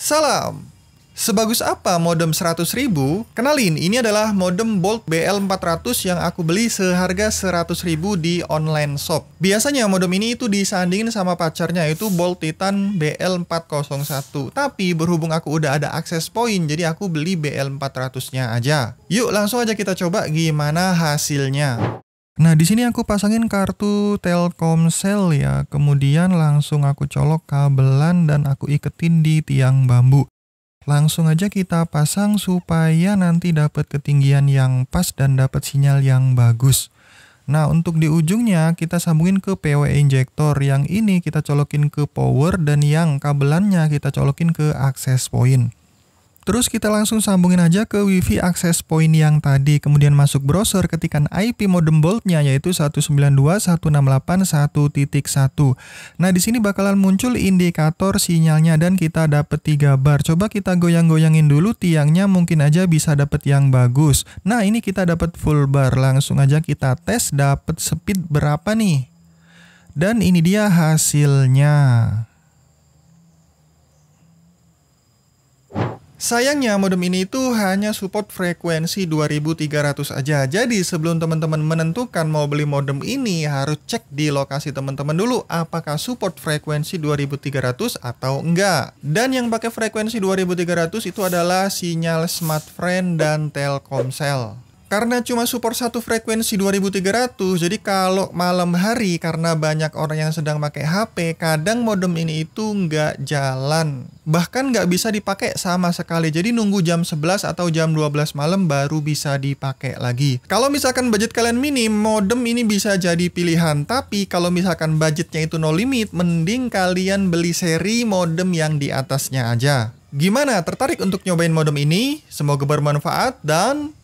Salam! Sebagus apa modem 100 ribu? Kenalin, ini adalah modem Bolt BL400 yang aku beli seharga 100 ribu di online shop. Biasanya modem ini itu disandingin sama pacarnya yaitu Bolt Titan BL401. Tapi berhubung aku udah ada akses point, jadi aku beli BL400-nya aja. Yuk langsung aja kita coba gimana hasilnya. Nah, di sini aku pasangin kartu Telkomsel ya. Kemudian langsung aku colok kabelan dan aku iketin di tiang bambu. Langsung aja kita pasang supaya nanti dapat ketinggian yang pas dan dapat sinyal yang bagus. Nah, untuk di ujungnya kita sambungin ke pw injector. Yang ini kita colokin ke power dan yang kabelannya kita colokin ke access point. Terus kita langsung sambungin aja ke WiFi access point yang tadi, kemudian masuk browser ketikan IP modem boltnya yaitu 192.168.1.1. Nah, di sini bakalan muncul indikator sinyalnya dan kita dapat 3 bar. Coba kita goyang-goyangin dulu tiangnya mungkin aja bisa dapat yang bagus. Nah, ini kita dapat full bar. Langsung aja kita tes dapat speed berapa nih? Dan ini dia hasilnya. Sayangnya modem ini itu hanya support frekuensi 2300 aja. Jadi sebelum teman-teman menentukan mau beli modem ini harus cek di lokasi teman-teman dulu apakah support frekuensi 2300 atau enggak. Dan yang pakai frekuensi 2300 itu adalah sinyal smartfren dan Telkomsel. Karena cuma support satu frekuensi 2300, jadi kalau malam hari karena banyak orang yang sedang pakai HP, kadang modem ini itu nggak jalan. Bahkan nggak bisa dipakai sama sekali, jadi nunggu jam 11 atau jam 12 malam baru bisa dipakai lagi. Kalau misalkan budget kalian minim, modem ini bisa jadi pilihan. Tapi kalau misalkan budgetnya itu no limit, mending kalian beli seri modem yang di atasnya aja. Gimana? Tertarik untuk nyobain modem ini? Semoga bermanfaat dan